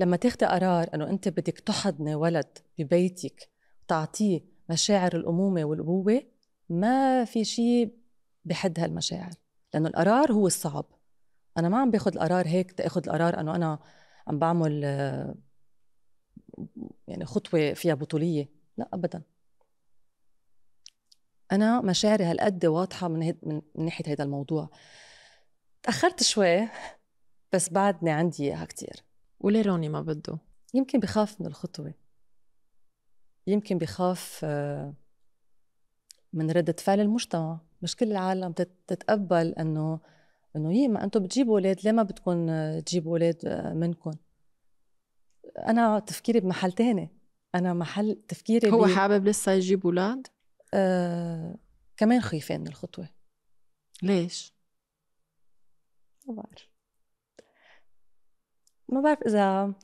لما تاخدي قرار انه انت بدك تحضني ولد ببيتك وتعطيه مشاعر الامومه والابوه ما في شيء بحد هالمشاعر لانه القرار هو الصعب انا ما عم باخذ القرار هيك تاخذ القرار انه انا عم بعمل يعني خطوه فيها بطوليه لا ابدا انا مشاعري هالقد واضحه من, هيد من, ناحيه هذا الموضوع تاخرت شوي بس بعدني عندي اياها كثير وليه روني ما بده يمكن بخاف من الخطوه يمكن بخاف آه، من ردة فعل المجتمع مش كل العالم تتقبل انه انه يي ما انتم بتجيبوا اولاد ليه ما بدكم تجيبوا اولاد منكم انا تفكيري بمحل تاني انا محل تفكيري هو حابب لسه يجيب اولاد آه كمان خايفين من الخطوه ليش ما بعرف ما بعرف اذا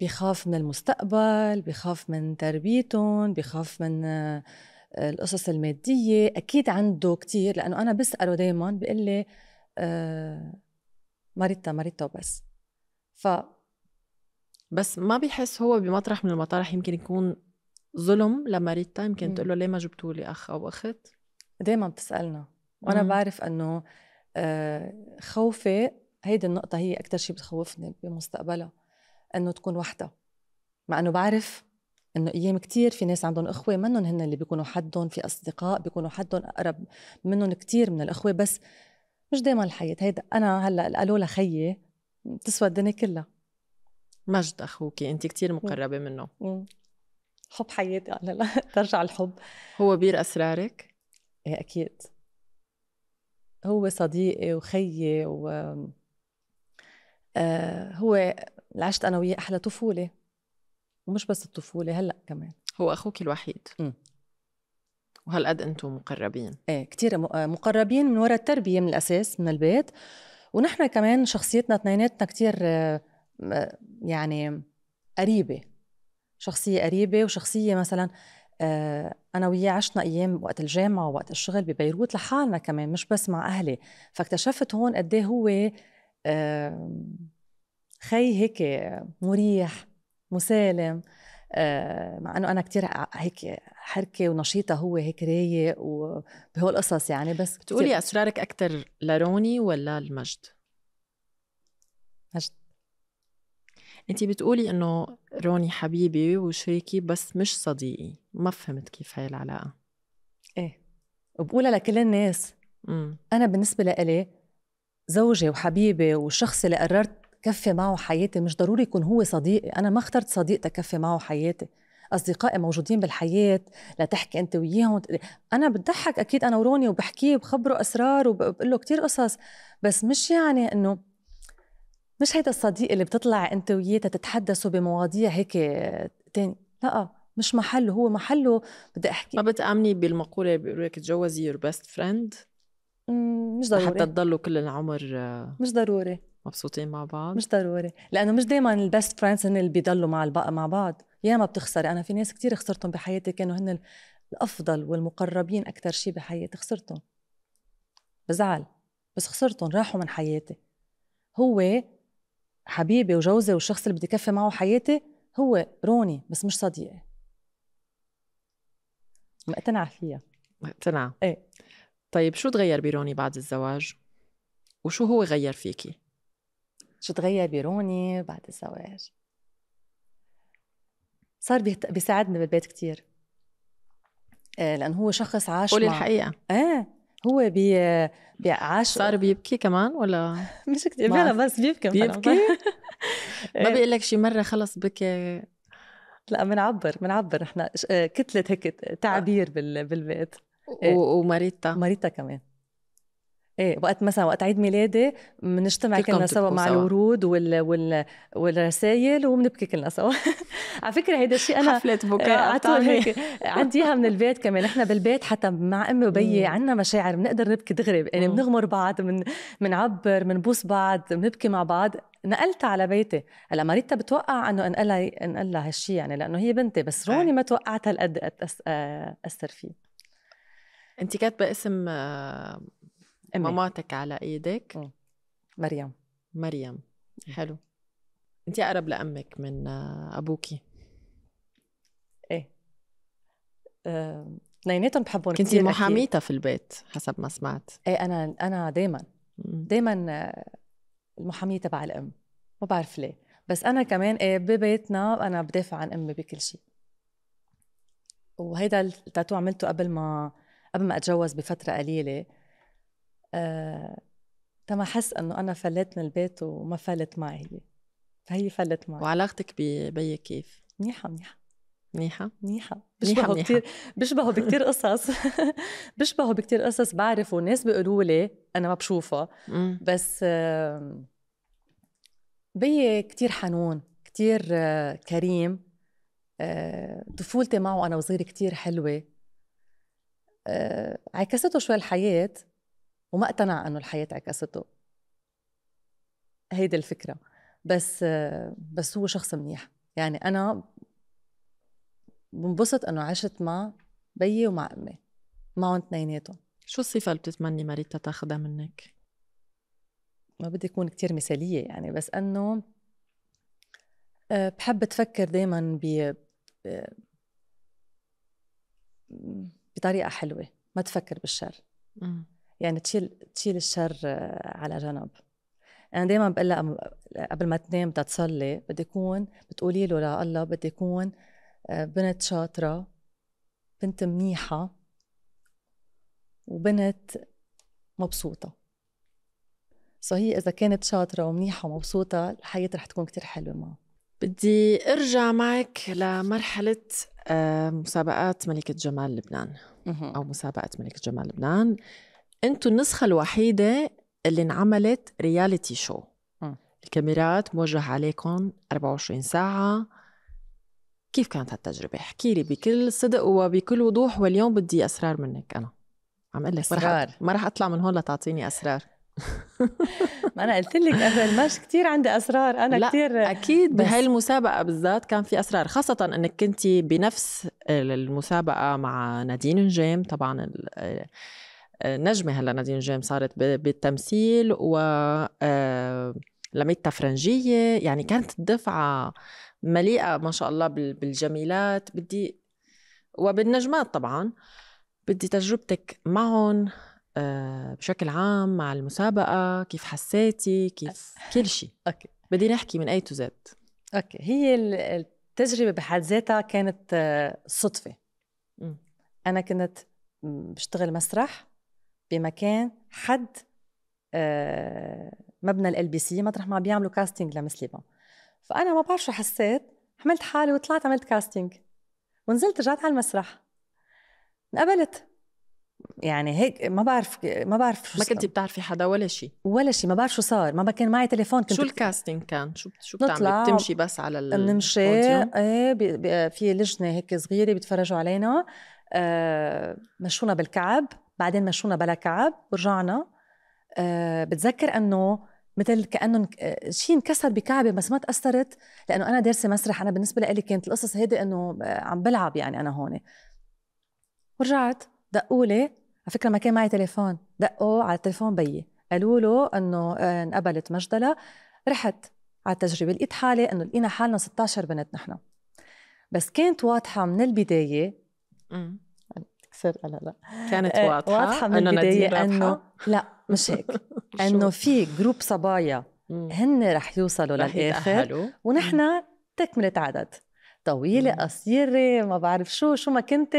بخاف من المستقبل بخاف من تربيتهم بخاف من آه، القصص المادية أكيد عنده كتير لأنه أنا بسأله دايما بيقول لي آه، مريتا مريتا وبس ف بس ما بيحس هو بمطرح من المطارح يمكن يكون ظلم لماريتا يمكن تقول له ليه ما جبتوا لي اخ او اخت دايما بتسالنا وانا مم. بعرف انه آه، خوفي هيدي النقطة هي أكثر شيء بتخوفني بمستقبلها انه تكون وحدها مع انه بعرف انه ايام كتير في ناس عندهم اخوه منهم هن اللي بيكونوا حدهم في اصدقاء بيكونوا حدهم اقرب منهم كتير من الاخوه بس مش دائما الحياه هيدا انا هلا قالوا لخيي بتسوى الدنيا كلها مجد اخوكي انت كتير مقربه منه مم. حب حياتي انا (laughs) لا ترجع الحب هو بير اسرارك؟ ايه اكيد هو صديقي وخيي و آه هو اللي عشت انا وياه احلى طفوله ومش بس الطفوله هلا كمان هو اخوك الوحيد م. وهالقد انتم مقربين ايه كثير آه، مقربين من وراء التربيه من الاساس من البيت ونحن كمان شخصيتنا اثنيناتنا كثير آه، يعني قريبه شخصيه قريبه وشخصيه مثلا آه، انا وياه عشنا ايام وقت الجامعه ووقت الشغل ببيروت لحالنا كمان مش بس مع اهلي فاكتشفت هون قد إيه هو خي هيك مريح مسالم آه، مع انه انا كتير هيك حركه ونشيطه هو هيك رايق وبهول القصص يعني بس بتقولي اسرارك اكثر لروني ولا المجد؟ مجد انت بتقولي انه روني حبيبي وشريكي بس مش صديقي ما فهمت كيف هاي العلاقه ايه وبقولها لكل الناس مم. انا بالنسبه لإلي زوجي وحبيبي والشخص اللي قررت كفي معه حياتي مش ضروري يكون هو صديقي أنا ما اخترت صديق تكفي معه حياتي اصدقائي موجودين بالحياه لتحكي انت وياهم انا بتضحك اكيد انا وروني وبحكيه بخبره اسرار وبقول له كثير قصص بس مش يعني انه مش هيدا الصديق اللي بتطلع انت وياه تتحدثوا بمواضيع هيك تاني لا مش محله هو محله بدي احكي ما بتامني بالمقوله بيقولوا لك تجوزي يور بيست فريند مش ضروري حتى تضلوا كل العمر آه، مش ضروري مبسوطين مع بعض مش ضروري لانه مش دائما البيست فريندز هن اللي بيضلوا مع البقى مع بعض يا ما بتخسري انا في ناس كثير خسرتهم بحياتي كانوا هن الافضل والمقربين اكثر شيء بحياتي خسرتهم بزعل بس خسرتهم راحوا من حياتي هو حبيبي وجوزي والشخص اللي بدي كفي معه حياتي هو روني بس مش صديقي مقتنعة فيها مقتنعة ايه طيب شو تغير بروني بعد الزواج وشو هو غير فيكي شو تغير بروني بعد الزواج صار بيساعدني بالبيت كتير آه، لأنه هو شخص عاش قولي مع... الحقيقة ايه هو بي... بيعاش صار بيبكي كمان ولا (laughs) مش كتير لا بس بيبكي بيبكي (laughs) ما إيه. بيقول لك شي مرة خلص بكي لا بنعبر بنعبر نحن آه، كتلة هيك تعبير بال... بالبيت و... إيه. وماريتا ماريتا كمان ايه وقت مثلا وقت عيد ميلادي بنجتمع كلنا سوا مع سوا. الورود وال... وال... والرسائل وبنبكي كلنا سوا (laughs) على فكره هيدا الشيء انا حفله بكاء آه، هيك عندي اياها من البيت كمان احنا بالبيت حتى مع امي وبيي عندنا مشاعر بنقدر نبكي دغري يعني بنغمر بعض من بنعبر بنبوس بعض بنبكي مع بعض نقلتها على بيتي هلا ماريتا بتوقع انه انقلها انقلها هالشيء يعني لانه هي بنتي بس روني ما توقعت هالقد آه، اثر فيه انت كاتبه اسم آه، أمي. ماماتك على ايدك م. مريم مريم حلو انت اقرب لامك من ابوكي ايه اثنيناتهم آه، بحبهم كنت محاميتها في البيت حسب ما سمعت ايه انا انا دائما دائما آه، المحاميه تبع الام ما بعرف ليه بس انا كمان ايه ببيتنا انا بدافع عن امي بكل شيء وهيدا التاتو عملته قبل ما قبل ما اتجوز بفتره قليله آه، تما حس انه انا فلت من البيت وما فلت معي هي فهي فلت معي وعلاقتك ببيي كيف؟ منيحه منيحه منيحة منيحة بشبهه كثير بشبهه بكثير قصص (laughs) بشبهه بكثير قصص بعرف وناس بيقولوا لي انا ما بشوفها بس بيي كثير حنون كثير آه، كريم آه، طفولتي معه انا وصغير كثير حلوه عكسته شوي الحياه وما اقتنع انه الحياه عكسته هيدي الفكره بس بس هو شخص منيح يعني انا بنبسط انه عشت مع بيي ومع امي معهم اثنيناتهم شو الصفة اللي بتتمني ماريتا تاخدها منك؟ ما بدي أكون كتير مثالية يعني بس أنه آه، بحب تفكر دايما ب آه، بطريقة حلوة ما تفكر بالشر يعني تشيل تشيل الشر آه، على جنب انا دائما بقول لها قبل ما تنام بدها تصلي بدي اكون بتقولي له لله بدي اكون آه، بنت شاطره بنت منيحه وبنت مبسوطه سو هي اذا كانت شاطره ومنيحه ومبسوطه الحياه رح تكون كتير حلوه معها بدي ارجع معك لمرحله آه، مسابقات ملكه جمال لبنان او مسابقه ملكه جمال لبنان انتم النسخة الوحيدة اللي انعملت رياليتي شو الكاميرات موجهة عليكم 24 ساعة كيف كانت هالتجربة؟ احكي لي بكل صدق وبكل وضوح واليوم بدي أسرار منك أنا عم اقول لك اسرار ما راح اطلع من هون لتعطيني اسرار (laughs) ما انا قلت لك قبل مش كثير عندي اسرار انا لا كثير اكيد بهاي المسابقه بالذات كان في اسرار خاصه انك كنت بنفس المسابقه مع نادين نجيم طبعا نجمه هلا نادين جيم صارت بالتمثيل و آه، لميتا فرنجيه يعني كانت الدفعه مليئه ما شاء الله بالجميلات بدي وبالنجمات طبعا بدي تجربتك معهم آه، بشكل عام مع المسابقه كيف حسيتي كيف (laughs) كل شيء اوكي بدي نحكي من اي تو زد اوكي هي التجربه بحد ذاتها كانت آه، صدفه انا كنت بشتغل مسرح بمكان حد آه، مبنى ال بي سي مطرح ما بيعملوا كاستنج ليبون فانا ما بعرف شو حسيت حملت حالي وطلعت عملت كاستنج ونزلت رجعت على المسرح انقبلت يعني هيك ما بعرف ما بعرف شو ما كنت بتعرفي حدا ولا شيء ولا شيء ما بعرف شو صار ما كان معي تليفون كنت شو الكاستنج كان شو شو بتعمل بتمشي بس على ال بنمشي ايه في لجنه هيك صغيره بيتفرجوا علينا آه مشونا بالكعب بعدين مشونا بلا كعب ورجعنا أه بتذكر انه مثل كانه آه، شيء انكسر بكعبه بس ما تاثرت لانه انا دارسه مسرح انا بالنسبه لي كانت القصص هيدي انه آه، عم بلعب يعني انا هون ورجعت دقوا لي على فكره ما كان معي تليفون دقوا على تليفون بيي قالوا له انه آه، انقبلت مجدله رحت على التجربه لقيت حالي انه لقينا حالنا 16 بنت نحن بس كانت واضحه من البدايه كثير لا لا كانت آه، واضحه واضحه من البدايه انه لا مش (laughs) هيك انه في جروب صبايا هن رح يوصلوا رح للاخر ونحن تكمله عدد طويله قصيره ما بعرف شو شو ما كنت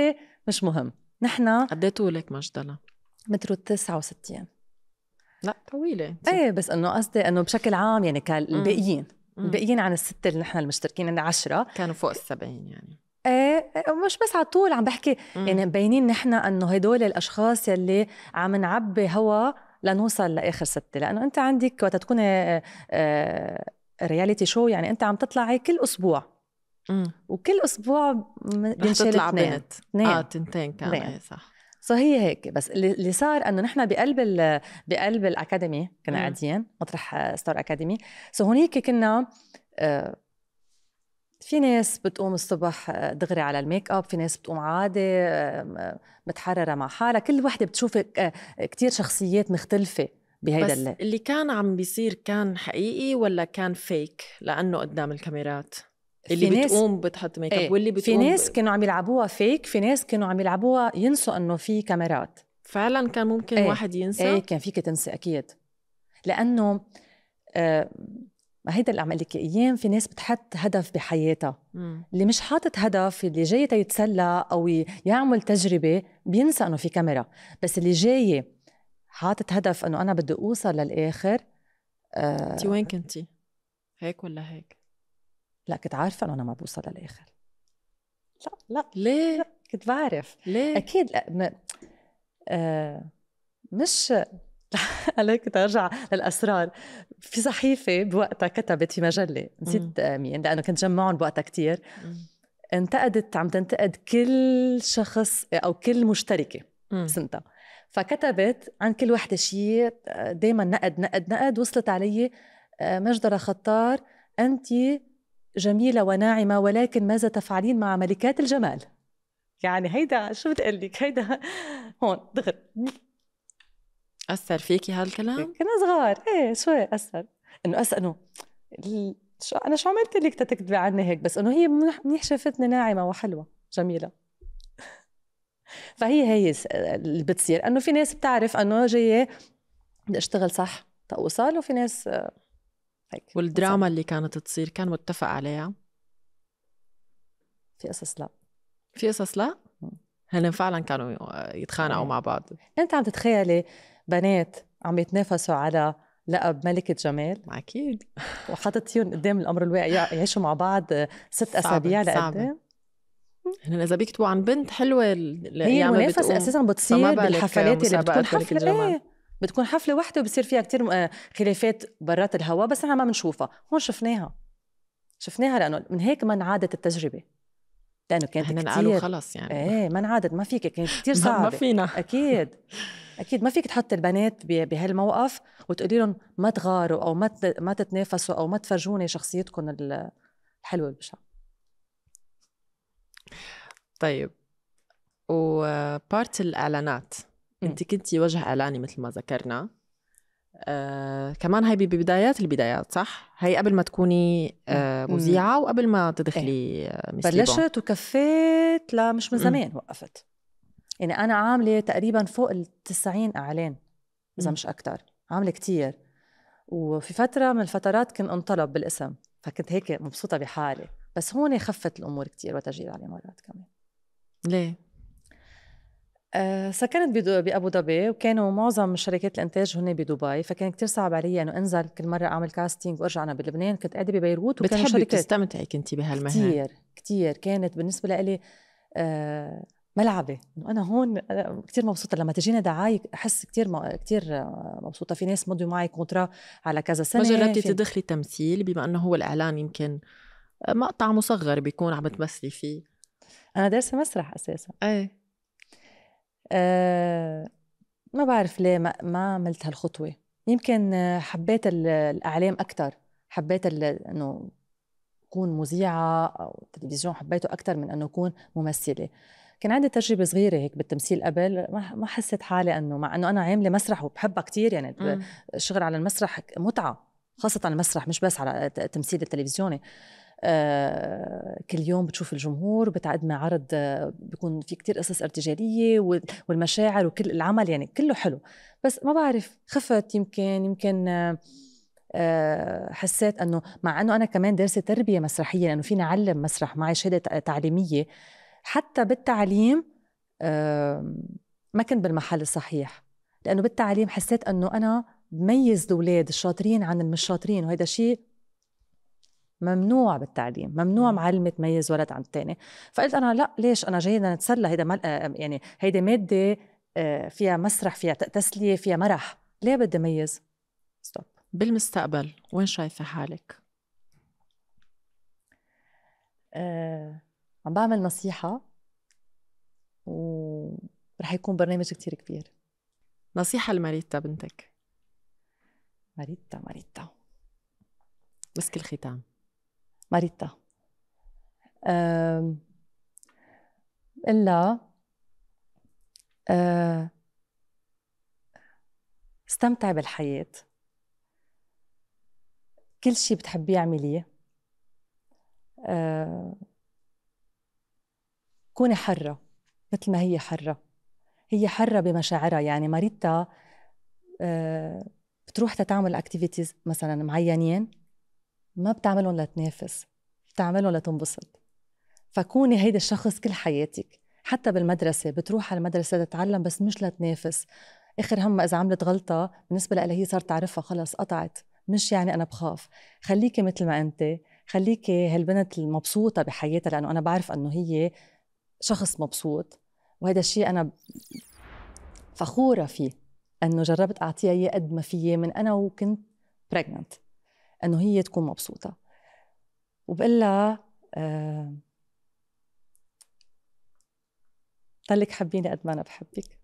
مش مهم نحن قد طولك مجدله متر 69 لا طويله ايه بس انه قصدي انه بشكل عام يعني كان الباقيين الباقيين عن الستة اللي نحن المشتركين عندنا عشرة كانوا فوق السبعين يعني ايه مش بس على طول عم بحكي مم. يعني مبينين نحن انه هدول الاشخاص يلي عم نعبي هوا لنوصل لاخر سته لانه انت عندك وقت تكوني رياليتي شو يعني انت عم تطلعي كل اسبوع مم. وكل اسبوع بنشيل تطلع بنت اه تنتين كان ايه صح سو هي هيك بس اللي صار انه نحن بقلب بقلب الاكاديمي كنا قاعدين مطرح ستار اكاديمي سو هونيك كنا آه في ناس بتقوم الصبح آه، دغري على الميك اب في ناس بتقوم عادي متحرره مع حالها كل وحده بتشوف آه، كتير شخصيات مختلفه بهيدا بس اللي. اللي كان عم بيصير كان حقيقي ولا كان فيك لانه قدام الكاميرات اللي ناس بتقوم بتحط ميك اب ايه واللي بتقوم في ناس ب... كانوا عم يلعبوها فيك في ناس كانوا عم يلعبوها ينسوا انه في كاميرات فعلا كان ممكن ايه واحد ينسى ايه كان فيك تنسى اكيد لانه آه ما هيدا اللي عم لك ايام في ناس بتحط هدف بحياتها مم. اللي مش حاطط هدف اللي جاي يتسلى او يعمل تجربه بينسى انه في كاميرا بس اللي جاي حاطط هدف انه انا بدي اوصل للاخر آه انت وين كنتي هيك ولا هيك لا كنت عارفه انه انا ما بوصل للاخر لا لا ليه لا كنت بعرف ليه اكيد لا ما آه مش (laughs) عليك ترجع للاسرار في صحيفه بوقتها كتبت في مجله نسيت مين لانه كنت جمعهم بوقتها كتير انتقدت عم تنتقد كل شخص او كل مشتركه سنتها فكتبت عن كل وحده شيء دائما نقد نقد نقد وصلت علي آه، مجدره خطار انت جميله وناعمه ولكن ماذا تفعلين مع ملكات الجمال يعني هيدا شو بتقلك هيدا هون دغري أثر فيكي هالكلام؟ كنا صغار ايه شوي أثر إنه أسأل إنه شو أنا شو عملت لك تكتبي عني هيك بس إنه هي منيح شافتني ناعمة وحلوة جميلة (laughs) فهي هي اللي بتصير انه في ناس بتعرف انه جايه بدي اشتغل صح تقوصال وفي ناس آه، هيك والدراما وصال. اللي كانت تصير كان متفق عليها في قصص لا في قصص لا هن فعلا كانوا آه، يتخانقوا إيه. مع بعض انت عم تتخيلي بنات عم يتنافسوا على لقب ملكة جمال أكيد وحطتيهم قدام الأمر الواقع يعيشوا مع بعض ست أسابيع لقدام هنا اذا بيكتبوا عن بنت حلوه هي المنافسه اساسا بتصير بالحفلات اللي بتكون حفله بتكون حفله واحده وبصير فيها كتير آه، خلافات برات الهوا بس نحن ما بنشوفها هون شفناها شفناها لانه من هيك ما انعادت التجربه لانه كانت كثير قالوا خلص يعني ايه ما انعادت ما فيك كانت كثير (laughs) صعبه ما فينا اكيد (laughs) اكيد ما فيك تحط البنات بهالموقف وتقولي لهم ما تغاروا او ما ما تتنافسوا او ما تفرجوني شخصيتكم الحلوه البشعه طيب وبارت الاعلانات انت كنتي وجه اعلاني مثل ما ذكرنا آه، كمان هاي ببدايات البدايات صح؟ هاي قبل ما تكوني آه، مذيعة وقبل ما إيه. تدخلي إيه. بلشت وكفيت لا مش من زمان وقفت يعني انا عامله تقريبا فوق ال 90 اعلان اذا مش اكثر عامله كثير وفي فتره من الفترات كنت انطلب بالاسم فكنت هيك مبسوطه بحالي بس هون خفت الامور وقت وتجيل علي مرات كمان ليه؟ أه سكنت بابو ظبي وكانوا معظم شركات الانتاج هن بدبي فكان كتير صعب علي انه انزل كل مره اعمل كاستينج وارجع انا بلبنان كنت قاعده ببيروت وكان بتحبي تستمتعي كنتي بهالمهنه كثير كثير كانت بالنسبه لي أه ملعبي انه انا هون كثير مبسوطه لما تجينا دعايه احس كثير كثير مبسوطه في ناس مضوا معي كونترا على كذا سنه ما جربتي تدخلي تمثيل بما انه هو الاعلان يمكن آه، مقطع مصغر بيكون عم تمثلي فيه انا دارسه مسرح اساسا ايه أه ما بعرف ليه ما, ما عملت هالخطوه يمكن حبيت الاعلام اكثر حبيت انه اكون مذيعه او تلفزيون حبيته اكثر من انه اكون ممثله كان عندي تجربه صغيره هيك بالتمثيل قبل ما حسيت حالي انه مع انه انا عامله مسرح وبحبها كثير يعني الشغل إمم. على المسرح متعه خاصه على المسرح مش بس على التمثيل التلفزيوني آه كل يوم بتشوف الجمهور بتعد مع عرض آه بيكون في كتير قصص ارتجالية والمشاعر وكل العمل يعني كله حلو بس ما بعرف خفت يمكن يمكن آه حسيت انه مع انه انا كمان دارسه تربيه مسرحيه لانه فينا اعلم مسرح معي شهاده تعليميه حتى بالتعليم ما كنت بالمحل الصحيح لأنه بالتعليم حسيت أنه أنا بميز الأولاد الشاطرين عن المش شاطرين وهذا شيء ممنوع بالتعليم ممنوع معلمة تميز ولد عن الثاني فقلت أنا لا ليش أنا جاي نتسلى هيدا مل... آه، يعني هيدا مادة آه، فيها مسرح فيها تسلية فيها مرح ليه بدي ميز ستوب بالمستقبل وين شايفة حالك؟ أه عم بعمل نصيحة ورح يكون برنامج كتير كبير نصيحة لماريتا بنتك ماريتا ماريتا مسك الختام ماريتا إلا أه استمتع بالحياة كل شيء بتحبيه اعمليه أه كوني حرة مثل ما هي حرة هي حرة بمشاعرها يعني ماريتا آه، بتروح تتعمل اكتيفيتيز مثلا معينين ما بتعملهم لتنافس بتعملهم لتنبسط فكوني هيدا الشخص كل حياتك حتى بالمدرسة بتروح على المدرسة تتعلم بس مش لتنافس اخر هم اذا عملت غلطة بالنسبة لها هي صارت تعرفها خلص قطعت مش يعني انا بخاف خليكي مثل ما انت خليكي هالبنت المبسوطة بحياتها لأنه أنا بعرف أنه هي شخص مبسوط وهذا الشيء انا فخوره فيه انه جربت اعطيها اياه قد ما فيي من انا وكنت بريجننت انه هي تكون مبسوطه وبقول لها ضلك آه، حبيني قد ما انا بحبك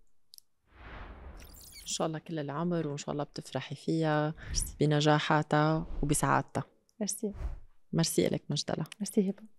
ان شاء الله كل العمر وان شاء الله بتفرحي فيها بنجاحاتها وبسعادتها ميرسي ميرسي لك مجدلة ميرسي هبه